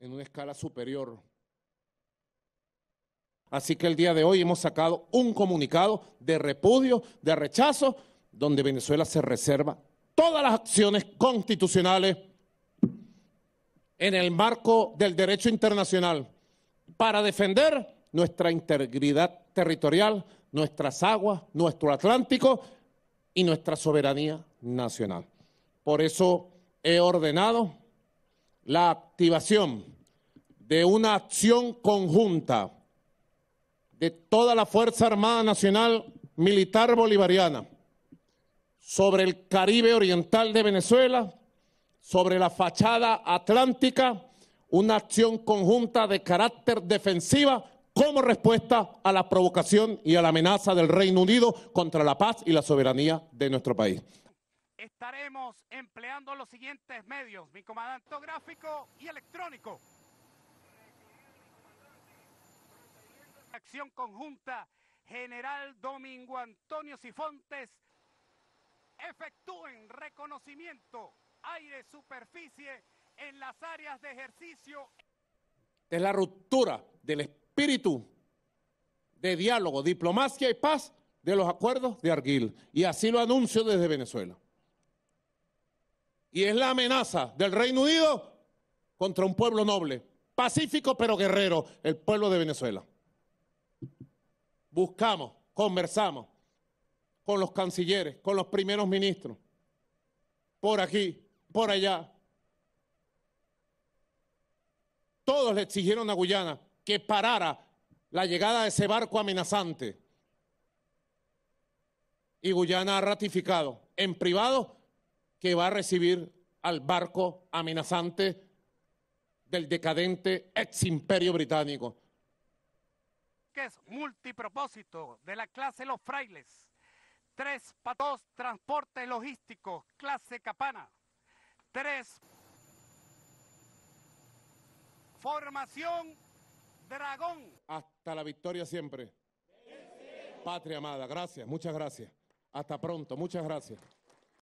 en una escala superior. Así que el día de hoy hemos sacado un comunicado de repudio, de rechazo, donde Venezuela se reserva todas las acciones constitucionales en el marco del derecho internacional para defender nuestra integridad territorial, nuestras aguas, nuestro Atlántico y nuestra soberanía nacional. Por eso he ordenado la activación de una acción conjunta de toda la Fuerza Armada Nacional Militar Bolivariana sobre el Caribe Oriental de Venezuela, sobre la fachada atlántica, una acción conjunta de carácter defensiva como respuesta a la provocación y a la amenaza del Reino Unido contra la paz y la soberanía de nuestro país estaremos empleando los siguientes medios, mi comandante gráfico y electrónico. Acción conjunta, general Domingo Antonio Sifontes, efectúen reconocimiento aire-superficie en las áreas de ejercicio. Es la ruptura del espíritu de diálogo, diplomacia y paz de los acuerdos de Arguil. Y así lo anuncio desde Venezuela y es la amenaza del Reino Unido contra un pueblo noble, pacífico pero guerrero, el pueblo de Venezuela. Buscamos, conversamos con los cancilleres, con los primeros ministros, por aquí, por allá. Todos le exigieron a Guyana que parara la llegada de ese barco amenazante. Y Guyana ha ratificado en privado que va a recibir al barco amenazante del decadente ex imperio británico. Que es multipropósito de la clase Los Frailes, tres patos transporte logístico, clase Capana, tres formación Dragón. Hasta la victoria siempre. Patria amada, gracias, muchas gracias. Hasta pronto, muchas gracias.